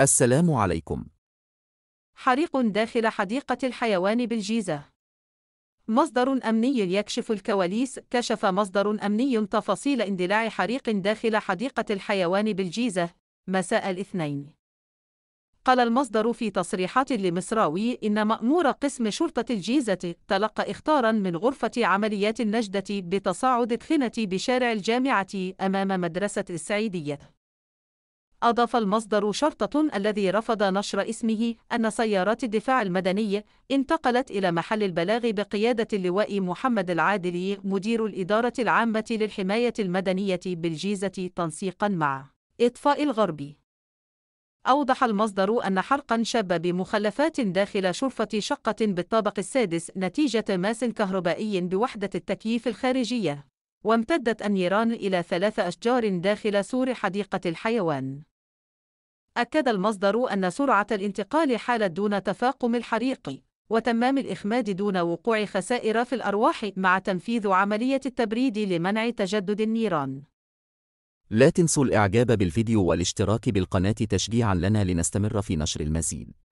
السلام عليكم. حريق داخل حديقة الحيوان بالجيزة. مصدر أمني يكشف الكواليس كشف مصدر أمني تفاصيل اندلاع حريق داخل حديقة الحيوان بالجيزة مساء الاثنين. قال المصدر في تصريحات لمصراوي إن مأمور قسم شرطة الجيزة تلقى إخطارا من غرفة عمليات النجدة بتصاعد الخنة بشارع الجامعة أمام مدرسة السعيدية. أضاف المصدر شرطة الذي رفض نشر اسمه أن سيارات الدفاع المدني انتقلت إلى محل البلاغ بقيادة اللواء محمد العادلي مدير الإدارة العامة للحماية المدنية بالجيزة تنسيقا مع إطفاء الغربي أوضح المصدر أن حرقا شب بمخلفات داخل شرفة شقة بالطابق السادس نتيجة ماس كهربائي بوحدة التكييف الخارجية وامتدت النيران إلى ثلاث أشجار داخل سور حديقة الحيوان. أكد المصدر أن سرعة الانتقال حالت دون تفاقم الحريق، وتمام الإخماد دون وقوع خسائر في الأرواح مع تنفيذ عملية التبريد لمنع تجدد النيران. لا تنسوا الإعجاب بالفيديو والاشتراك بالقناة تشجيعا لنا لنستمر في نشر المزيد.